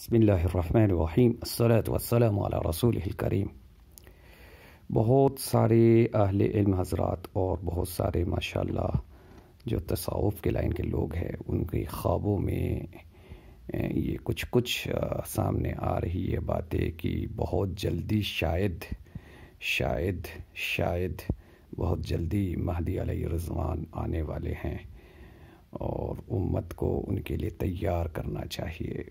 बसमीम् अल्लात वसलम रसूल करीम बहुत सारे अहल इल्म हजरात और बहुत सारे माशाल्लाह जो तसाउफ़ के लाइन के लोग हैं उनके ख्वाबों में ये कुछ कुछ सामने आ रही है बातें कि बहुत जल्दी शायद शायद शायद बहुत जल्दी महदी रज़वान आने वाले हैं और उम्मत को उनके लिए तैयार करना चाहिए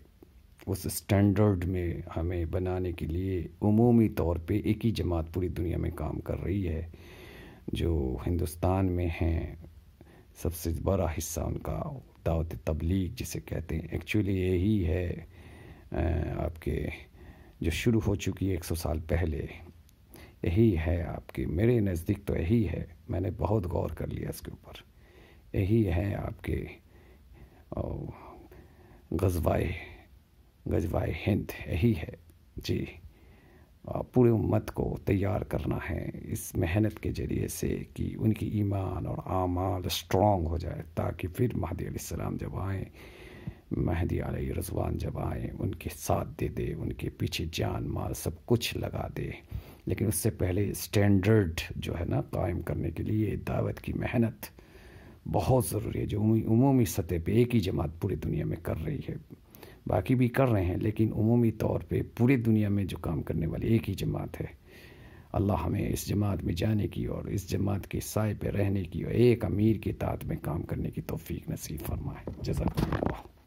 उस स्टैंडर्ड में हमें बनाने के लिए उमूमी तौर पे एक ही जमात पूरी दुनिया में काम कर रही है जो हिंदुस्तान में हैं सबसे बड़ा हिस्सा उनका दावत तबलीग जिसे कहते हैं एक्चुअली यही है आपके जो शुरू हो चुकी है एक सौ साल पहले यही है आपके मेरे नज़दीक तो यही है मैंने बहुत गौर कर लिया इसके ऊपर यही है आपके गजवाए गजवाए हिंद यही है जी पूरे उम्मत को तैयार करना है इस मेहनत के ज़रिए से कि उनकी ईमान और आमाल स्ट्रॉन्ग हो जाए ताकि फिर महदी सलाम जब आएँ महदी आल रजवान जब आएँ उनके साथ दे दे उनके पीछे जान माल सब कुछ लगा दे लेकिन उससे पहले स्टैंडर्ड जो है ना कायम करने के लिए दावत की मेहनत बहुत ज़रूरी है जो उमूमी सतह पर एक ही जमात पूरी दुनिया में कर रही है बाकी भी कर रहे हैं लेकिन उमूमी तौर पे पूरी दुनिया में जो काम करने वाली एक ही जमात है अल्लाह हमें इस जमात में जाने की और इस जमात के साय पर रहने की और एक अमीर के तात में काम करने की तोफ़ी नसीब फरमाए जजाक